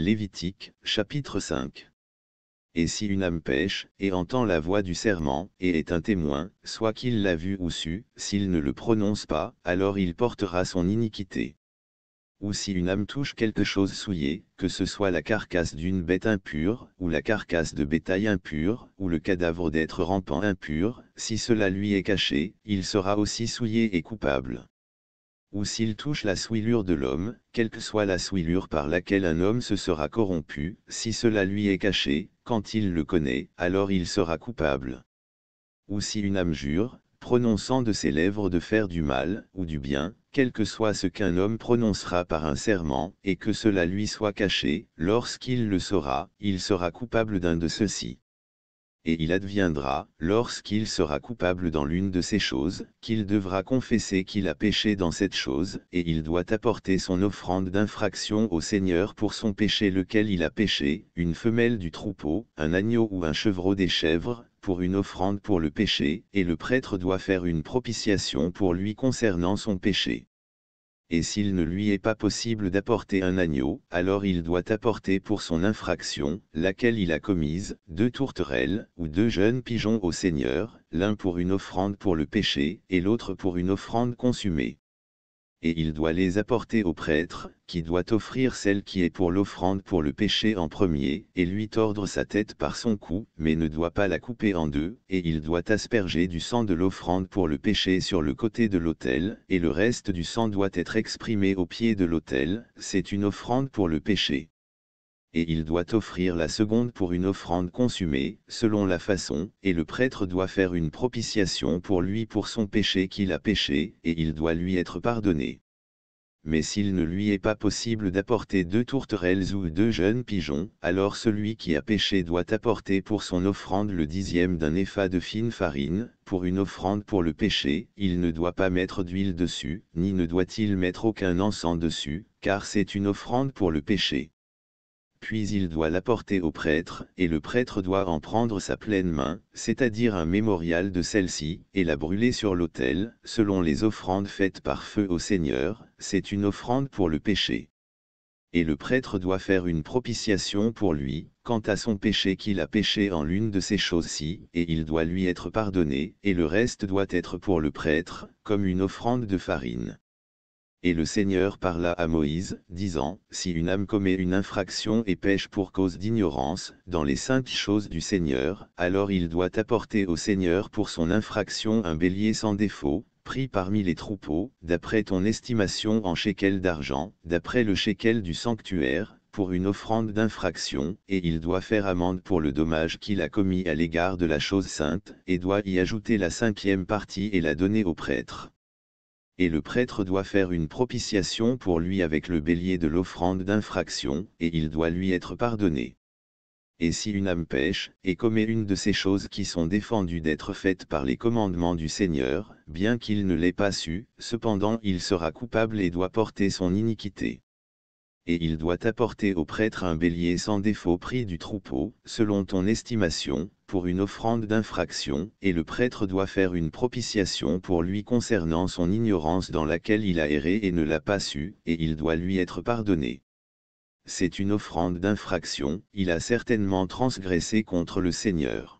Lévitique, chapitre 5. Et si une âme pêche, et entend la voix du serment, et est un témoin, soit qu'il l'a vu ou su, s'il ne le prononce pas, alors il portera son iniquité. Ou si une âme touche quelque chose souillé, que ce soit la carcasse d'une bête impure, ou la carcasse de bétail impur, ou le cadavre d'être rampant impur, si cela lui est caché, il sera aussi souillé et coupable ou s'il touche la souillure de l'homme, quelle que soit la souillure par laquelle un homme se sera corrompu, si cela lui est caché, quand il le connaît, alors il sera coupable. Ou si une âme jure, prononçant de ses lèvres de faire du mal, ou du bien, quel que soit ce qu'un homme prononcera par un serment, et que cela lui soit caché, lorsqu'il le saura, il sera coupable d'un de ceux-ci et il adviendra, lorsqu'il sera coupable dans l'une de ces choses, qu'il devra confesser qu'il a péché dans cette chose, et il doit apporter son offrande d'infraction au Seigneur pour son péché lequel il a péché, une femelle du troupeau, un agneau ou un chevreau des chèvres, pour une offrande pour le péché, et le prêtre doit faire une propitiation pour lui concernant son péché et s'il ne lui est pas possible d'apporter un agneau, alors il doit apporter pour son infraction, laquelle il a commise, deux tourterelles, ou deux jeunes pigeons au Seigneur, l'un pour une offrande pour le péché, et l'autre pour une offrande consumée et il doit les apporter au prêtre, qui doit offrir celle qui est pour l'offrande pour le péché en premier, et lui tordre sa tête par son cou, mais ne doit pas la couper en deux, et il doit asperger du sang de l'offrande pour le péché sur le côté de l'autel, et le reste du sang doit être exprimé au pied de l'autel, c'est une offrande pour le péché et il doit offrir la seconde pour une offrande consumée, selon la façon, et le prêtre doit faire une propitiation pour lui pour son péché qu'il a péché, et il doit lui être pardonné. Mais s'il ne lui est pas possible d'apporter deux tourterelles ou deux jeunes pigeons, alors celui qui a péché doit apporter pour son offrande le dixième d'un épha de fine farine, pour une offrande pour le péché, il ne doit pas mettre d'huile dessus, ni ne doit-il mettre aucun encens dessus, car c'est une offrande pour le péché puis il doit l'apporter au prêtre, et le prêtre doit en prendre sa pleine main, c'est-à-dire un mémorial de celle-ci, et la brûler sur l'autel, selon les offrandes faites par feu au Seigneur, c'est une offrande pour le péché. Et le prêtre doit faire une propitiation pour lui, quant à son péché qu'il a péché en l'une de ces choses-ci, et il doit lui être pardonné, et le reste doit être pour le prêtre, comme une offrande de farine. Et le Seigneur parla à Moïse, disant, Si une âme commet une infraction et pêche pour cause d'ignorance, dans les saintes choses du Seigneur, alors il doit apporter au Seigneur pour son infraction un bélier sans défaut, pris parmi les troupeaux, d'après ton estimation en shekel d'argent, d'après le shekel du sanctuaire, pour une offrande d'infraction, et il doit faire amende pour le dommage qu'il a commis à l'égard de la chose sainte, et doit y ajouter la cinquième partie et la donner au prêtre et le prêtre doit faire une propitiation pour lui avec le bélier de l'offrande d'infraction, et il doit lui être pardonné. Et si une âme pêche, et commet une de ces choses qui sont défendues d'être faites par les commandements du Seigneur, bien qu'il ne l'ait pas su, cependant il sera coupable et doit porter son iniquité et il doit apporter au prêtre un bélier sans défaut pris du troupeau, selon ton estimation, pour une offrande d'infraction, et le prêtre doit faire une propitiation pour lui concernant son ignorance dans laquelle il a erré et ne l'a pas su, et il doit lui être pardonné. C'est une offrande d'infraction, il a certainement transgressé contre le Seigneur.